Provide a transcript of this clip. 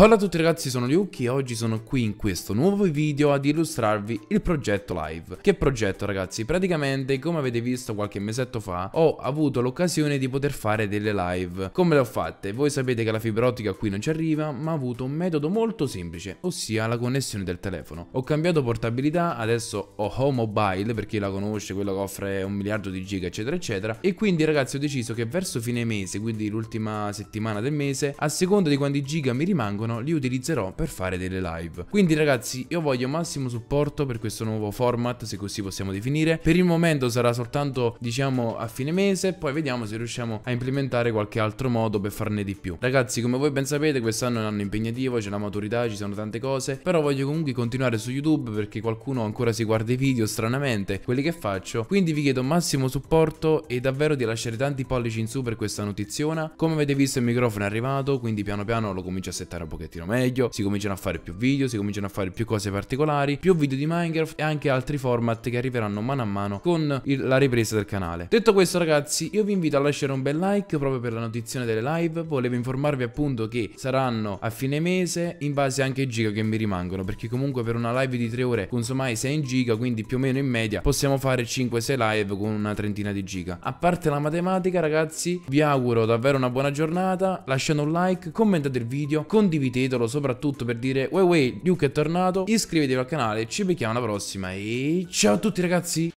Hola a tutti ragazzi, sono Yuki e oggi sono qui in questo nuovo video ad illustrarvi il progetto live. Che progetto ragazzi? Praticamente come avete visto qualche mesetto fa ho avuto l'occasione di poter fare delle live. Come le ho fatte? Voi sapete che la fibra ottica qui non ci arriva ma ho avuto un metodo molto semplice, ossia la connessione del telefono. Ho cambiato portabilità, adesso ho Home Mobile per chi la conosce, quello che offre un miliardo di giga eccetera eccetera e quindi ragazzi ho deciso che verso fine mese, quindi l'ultima settimana del mese, a seconda di quanti giga mi rimangono piacciono li utilizzerò per fare delle live. Quindi ragazzi io voglio massimo supporto per questo nuovo format se così possiamo definire. Per il momento sarà soltanto diciamo a fine mese poi vediamo se riusciamo a implementare qualche altro modo per farne di più. Ragazzi come voi ben sapete quest'anno è un anno impegnativo, c'è la maturità, ci sono tante cose però voglio comunque continuare su YouTube perché qualcuno ancora si guarda i video stranamente, quelli che faccio. Quindi vi chiedo massimo supporto e davvero di lasciare tanti pollici in su per questa notiziona. Come avete visto il microfono è arrivato quindi piano piano lo comincio a settare un po' pochettino meglio, si cominciano a fare più video, si cominciano a fare più cose particolari, più video di Minecraft e anche altri format che arriveranno mano a mano con il, la ripresa del canale. Detto questo ragazzi, io vi invito a lasciare un bel like proprio per la notizia delle live, volevo informarvi appunto che saranno a fine mese in base anche ai giga che mi rimangono, perché comunque per una live di 3 ore consumai 6 giga, quindi più o meno in media possiamo fare 5-6 live con una trentina di giga. A parte la matematica ragazzi, vi auguro davvero una buona giornata, lasciate un like, commentate il video, condividete condividetelo soprattutto per dire Wey wey, Luke è tornato Iscrivetevi al canale, ci becchiamo alla prossima e ciao a tutti ragazzi